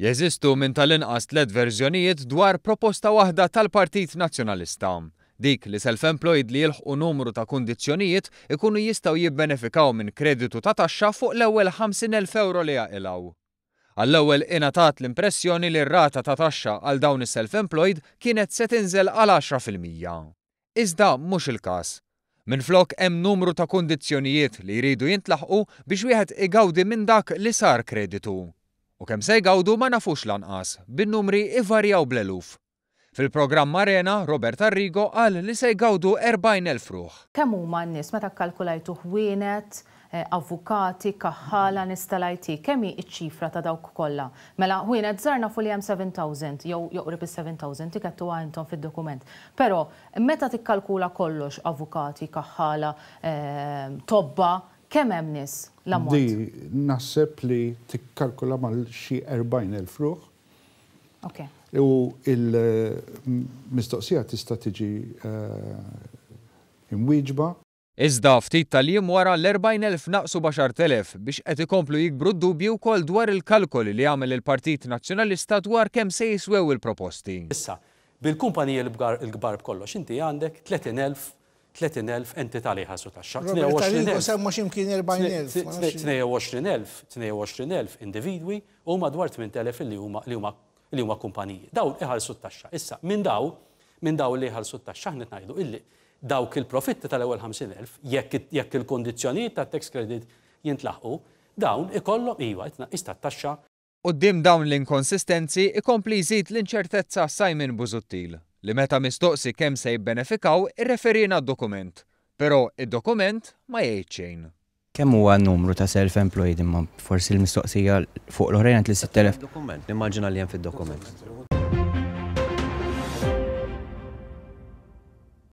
Jeżistu minn tal-inqas tliet verżjonijiet dwar proposta waħda tal-Partit Nazzjonalista. Dik li self-employed li jilħqu numru ta' kundizzjonijiet ikunu jistaw jibbenefikaw minn kreditu ta' taxxa fuq l-ewwel 50,000 euro li jaqilaw. Għall-ewwel ingħatat l-impressjoni li r-rata ta' taxxa għal dawn is-self-employed kienet se tinżel għal 10%. Iżda mhux il-każ. Minflok hemm numru ta' kundizzjonijiet li jridu jintlaħqu biex wieħed igawdi minn dak li sar kreditu. U kemm se jgawdu ma nafux lanqas, bin-numri ivarjaw bleluf. Fil-programm Arena, Robert Arrigo għal li se jgawdu 40.000 fruħ. Kemm huma n-nies meta kkalkulajtu ħwienet, eh, avukati, kaħala nistalajti, kemmi iċ-ċifra ta' dawk kollha. Mela, ħwienet zarna fu li hemm 7,000, jew joqrib is-7,000, tikettu għantom fid-dokument. Però, meta tikkalkula kollox avukati, kaħħala, eh, tobba, Kemm hemm nies l-ammont? Di naħseb li tikkalkula mal xi 40,000 fruħ. Okay. U il-mistoqsija tista' tiġi eh, imwieġba. Iżda ftit tal-jiem wara l-40,000 naqsu baxar-telef biex qed ikomplu jikbru d-dubju wkoll dwar il-kalkoli li għamel il-Partit Nazzjonalista dwar kemm se jiswew il-proposti. Issa, bil-kumpanija l gbar b'kollox inti għandek 30,000 30.000 entità li ħassu taxxa. 22.000 individwi u madwar 8.000 li huma kumpaniji. Daw iħallsu taxxa. Issa, minn daw, minn daw li ħallsu taxxa ħnet ngħidu illi dawk il-profitti tal-ewwel 50.000 jekk il-kondizzjonijiet ta' tax credit jintlaħu, dawn ikollhom iva ista tat-taxxa. Qudiem dawn l-inkonsistenzi ikompli jżid l-inċertezza Simon Buzuttil li meta mistoqsi kemm se jibbenefikaw irreferina d-dokument, però id-dokument ma jgħidxejn. Kemm huwa n-numru ta' self-employed imma forsi l-mistoqsija fuq l oħrajn li 6000? Dokument, nimmaġina li hemm fid-dokument.